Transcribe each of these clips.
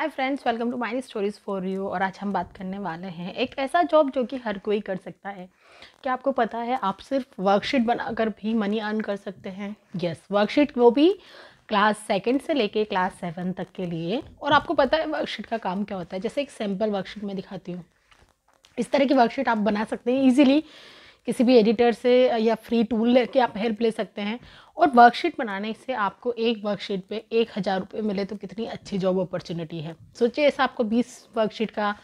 hi friends welcome to my stories for you और आज हम बात करने वाले हैं एक ऐसा जॉब जो कि हर कोई कर सकता है क्या आपको पता है आप सिर्फ वर्कशीट बनाकर भी मनी अर्न कर सकते हैं यस वर्कशीट वो भी क्लास सेकेंड से लेके क्लास सेवन तक के लिए और आपको पता है वर्कशीट का काम क्या होता है जैसे एक सैम्पल वर्कशीट मैं दिखाती हूँ इस तरह की वर्कशीट आप बना सकते हैं ईजिली किसी भी एडिटर से या फ्री टूल लेके आप हेल्प ले सकते हैं और वर्कशीट बनाने से आपको एक वर्कशीट पे एक हज़ार रुपये मिले तो कितनी अच्छी जॉब अपॉर्चुनिटी है सोचिए ऐसा आपको बीस वर्कशीट का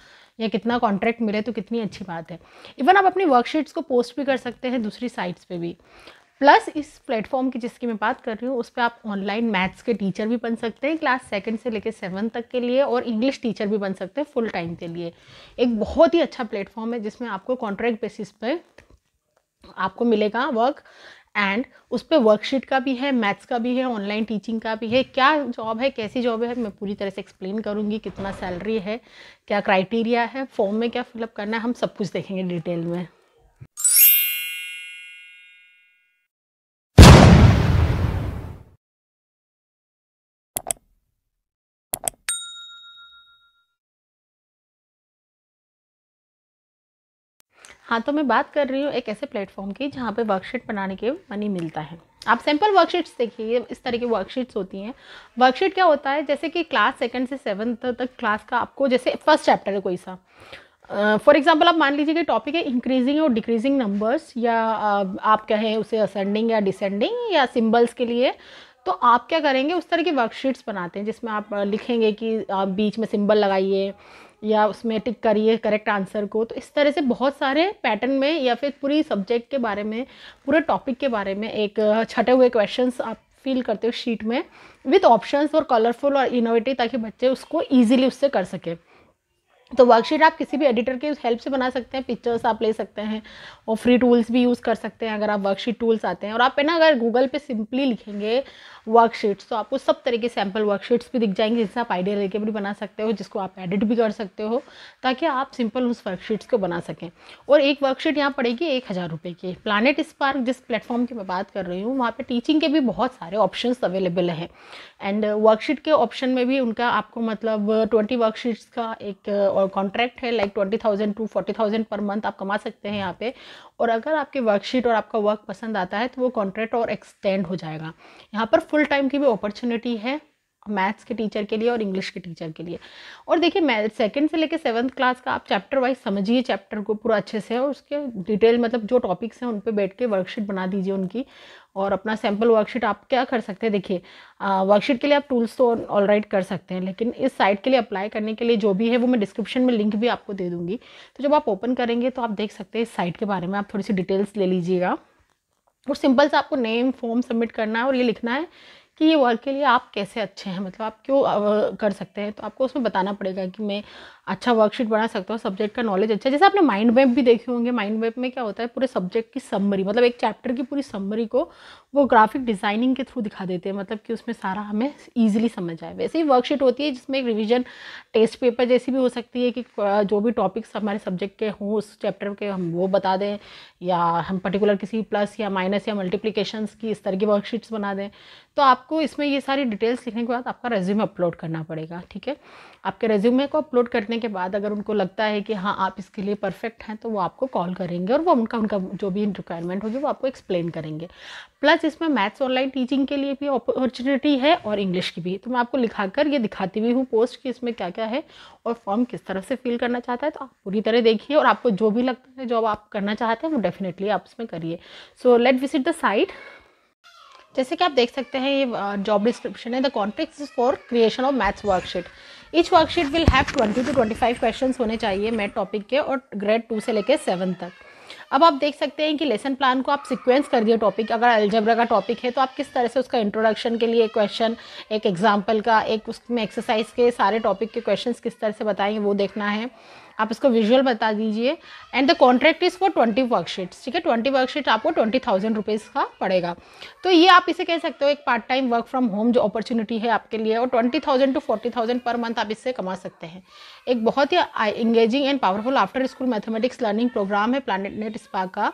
या कितना कॉन्ट्रैक्ट मिले तो कितनी अच्छी बात है इवन आप अपनी वर्कशीट्स को पोस्ट भी कर सकते हैं दूसरी साइट्स पे भी प्लस इस प्लेटफॉर्म की जिसकी मैं बात कर रही हूँ उस पर आप ऑनलाइन मैथ्स के टीचर भी बन सकते हैं क्लास सेकंड से लेकर सेवन तक के लिए और इंग्लिश टीचर भी बन सकते हैं फुल टाइम के लिए एक बहुत ही अच्छा प्लेटफॉर्म है जिसमें आपको कॉन्ट्रैक्ट बेसिस पर आपको मिलेगा वर्क एंड उस पर वर्कशीट का भी है मैथ्स का भी है ऑनलाइन टीचिंग का भी है क्या जॉब है कैसी जॉब है मैं पूरी तरह से एक्सप्लेन करूँगी कितना सैलरी है क्या क्राइटेरिया है फॉर्म में क्या फिलअप करना है हम सब कुछ देखेंगे डिटेल में हाँ तो मैं बात कर रही हूँ एक ऐसे प्लेटफॉर्म की जहाँ पे वर्कशीट बनाने के मनी मिलता है आप सैम्पल वर्कशीट्स देखिए इस तरह की वर्कशीट्स होती हैं वर्कशीट क्या होता है जैसे कि क्लास सेकंड से सेवन्थ तक क्लास का आपको जैसे फर्स्ट चैप्टर है कोई सा फॉर uh, एग्जाम्पल आप मान लीजिए कि टॉपिक है इंक्रीजिंग और डिक्रीजिंग नंबर्स या uh, आप कहें उसे असेंडिंग या डिसेंडिंग या सिम्बल्स के लिए तो आप क्या करेंगे उस तरह की वर्कशीट्स बनाते हैं जिसमें आप लिखेंगे कि आप बीच में सिंबल लगाइए या उसमें टिक करिए करेक्ट आंसर को तो इस तरह से बहुत सारे पैटर्न में या फिर पूरी सब्जेक्ट के बारे में पूरे टॉपिक के बारे में एक छटे हुए क्वेश्चंस आप फील करते हो शीट में विथ ऑप्शंस और कलरफुल और इनोवेटिव ताकि बच्चे उसको ईजिली उससे कर सकें तो वर्कशीट आप किसी भी एडिटर के हेल्प से बना सकते हैं पिक्चर्स आप ले सकते हैं और फ्री टूल्स भी यूज़ कर सकते हैं अगर आप वर्कशीट टूल्स आते हैं और आप है ना अगर गूगल पे सिंपली लिखेंगे वर्कशीट्स तो आपको सब तरह के सैम्पल वर्कशीट्स भी दिख जाएंगे जिससे आप आइडिया लेके भी बना सकते हो जिसको आप एडिट भी कर सकते हो ताकि आप सिंपल उस वर्कशीट्स को बना सकें और एक वर्कशीट यहाँ पड़ेगी एक हज़ार रुपये की प्लानट स्पार्क जिस प्लेटफॉर्म की मैं बात कर रही हूँ वहाँ पर टीचिंग के भी बहुत सारे ऑप्शन अवेलेबल हैं एंड वर्कशीट के ऑप्शन में भी उनका आपको मतलब ट्वेंटी वर्कशीट्स का एक कॉन्ट्रैक्ट है like twenty thousand to forty thousand पर मंथ आप कमा सकते हैं यहाँ पे और अगर आपकी वर्कशीट और आपका वर्क पसंद आता है तो वो कॉन्ट्रैक्ट और एक्सटेंड हो जाएगा यहाँ पर फुल टाइम की भी अपॉर्चुनिटी है मैथ्स के टीचर के लिए और इंग्लिश के टीचर के लिए और देखिए मैं सेकंड से लेकर सेवन्थ क्लास का आप चैप्टर वाइज समझिए चैप्टर को पूरा अच्छे से और उसके डिटेल मतलब जो टॉपिक्स हैं उन पर बैठ के वर्कशीट बना दीजिए उनकी और अपना सैम्पल वर्कशीट आप क्या कर सकते हैं देखिए वर्कशीट के लिए आप टूल्स तो ऑल राइट कर सकते हैं लेकिन इस साइट के लिए अप्लाई करने के लिए जो भी है वो मैं डिस्क्रिप्शन में लिंक भी आपको दे दूँगी तो जब आप ओपन करेंगे तो आप देख सकते हैं इस साइट के बारे में आप थोड़ी सी डिटेल्स ले लीजिएगा और सिंपल से आपको नेम फॉर्म सबमिट करना है और ये लिखना है कि ये वर्क के लिए आप कैसे अच्छे हैं मतलब आप क्यों कर सकते हैं तो आपको उसमें बताना पड़ेगा कि मैं अच्छा वर्कशीट बना सकते हो सब्जेक्ट का नॉलेज अच्छा जैसे आपने माइंड मैप भी देखे होंगे माइंड मैप में क्या होता है पूरे सब्जेक्ट की समरी मतलब एक चैप्टर की पूरी समरी को वो ग्राफिक डिज़ाइनिंग के थ्रू दिखा देते हैं मतलब कि उसमें सारा हमें ईजिली समझ आए वैसे ही वर्कशीट होती है जिसमें एक रिविजन टेस्ट पेपर जैसी भी हो सकती है कि जो भी टॉपिक्स हमारे सब्जेक्ट के हों उस चैप्टर के हम वो बता दें या हम पर्टिकुलर किसी प्लस या माइनस या मल्टीप्लीकेशन की इस तरह की वर्कशीट्स बना दें तो आपको इसमें ये सारी डिटेल्स लिखने के बाद आपका रेज्यूम अपलोड करना पड़ेगा ठीक है आपके रेज्यूमे को अपलोड करने के बाद अगर उनको लगता है कि हाँ आप इसके लिए परफेक्ट हैं तो वो आपको कॉल करेंगे और वो उनका उनका जो भी रिक्वायरमेंट होगी वो आपको एक्सप्लेन करेंगे प्लस इसमें मैथ्स ऑनलाइन टीचिंग के लिए भी अपॉर्चुनिटी है और इंग्लिश की भी तो मैं आपको लिखा कर ये दिखाती भी हूँ पोस्ट कि इसमें क्या क्या है और फॉर्म किस तरह से फिल करना चाहता है तो आप पूरी तरह देखिए और आपको जो भी लगता है जो आप करना चाहते हैं वो डेफिनेटली आप इसमें करिए so let visit the site जैसे कि आप देख सकते हैं ये जॉब डिस्क्रिप्शन है the contact for creation of maths worksheet each worksheet will have 20 to 25 questions होने चाहिए मैथ टॉपिक के और ग्रेड टू से लेकर सेवन तक अब आप देख सकते हैं कि लेसन प्लान को आप सिक्वेंस कर दिए टॉपिक अगर अलजबरा का टॉपिक है तो आप किस तरह से उसका इंट्रोडक्शन के लिए क्वेश्चन एक एग्जाम्पल का एक उसमें एक्सरसाइज के सारे टॉपिक के क्वेश्चन किस तरह से बताएंगे वो देखना है आप इसको विजुअल बता दीजिए and the contract is for twenty worksheets ठीक है ट्वेंटी वर्कशीट आपको ट्वेंटी थाउजेंड रुपीज़ का पड़ेगा तो ये आप इसे कह सकते हो एक part time work from home जो अपॉर्चुनिटी है आपके लिए और twenty thousand to forty thousand पर मंथ आप इससे कमा सकते हैं एक बहुत ही engaging and powerful after school mathematics learning program है प्लानट नेट स्पा का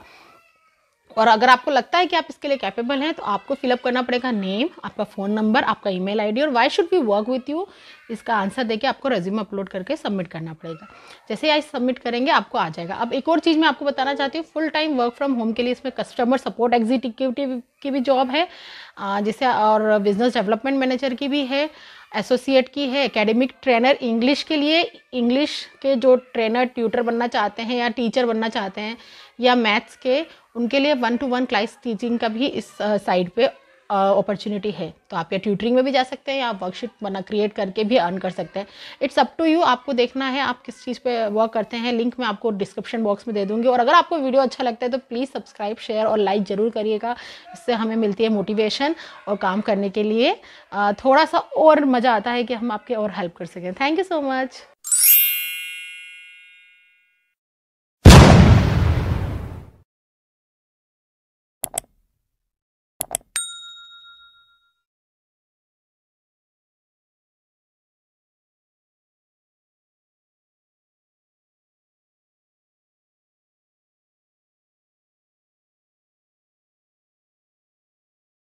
और अगर आपको लगता है कि आप इसके लिए कैपेबल हैं तो आपको फिलअप करना पड़ेगा नेम आपका फ़ोन नंबर आपका ईमेल आईडी और why should be work with you इसका आंसर देके आपको रेज्यूम अपलोड करके सबमिट करना पड़ेगा जैसे आज सबमिट करेंगे आपको आ जाएगा अब एक और चीज़ मैं आपको बताना चाहती हूँ full time work from home के लिए इसमें कस्टमर सपोर्ट एग्जीक्यूटिव की भी जॉब है जैसे और बिजनेस डेवलपमेंट मैनेजर की भी है एसोसिएट की है एकेडमिक ट्रेनर इंग्लिश के लिए इंग्लिश के जो ट्रेनर ट्यूटर बनना चाहते हैं या टीचर बनना चाहते हैं या मैथ्स के उनके लिए one to one class teaching का भी इस साइड पे अपॉर्चुनिटी है तो आप या ट्यूटरिंग में भी जा सकते हैं या आप वर्कशीट बना क्रिएट करके भी अर्न कर सकते हैं इट्स अप टू यू आपको देखना है आप किस चीज़ पे वर्क करते हैं लिंक मैं आपको डिस्क्रिप्शन बॉक्स में दे दूंगी और अगर आपको वीडियो अच्छा लगता है तो प्लीज़ सब्सक्राइब शेयर और लाइक ज़रूर करिएगा इससे हमें मिलती है मोटिवेशन और काम करने के लिए थोड़ा सा और मज़ा आता है कि हम आपके और हेल्प कर सकें थैंक यू सो मच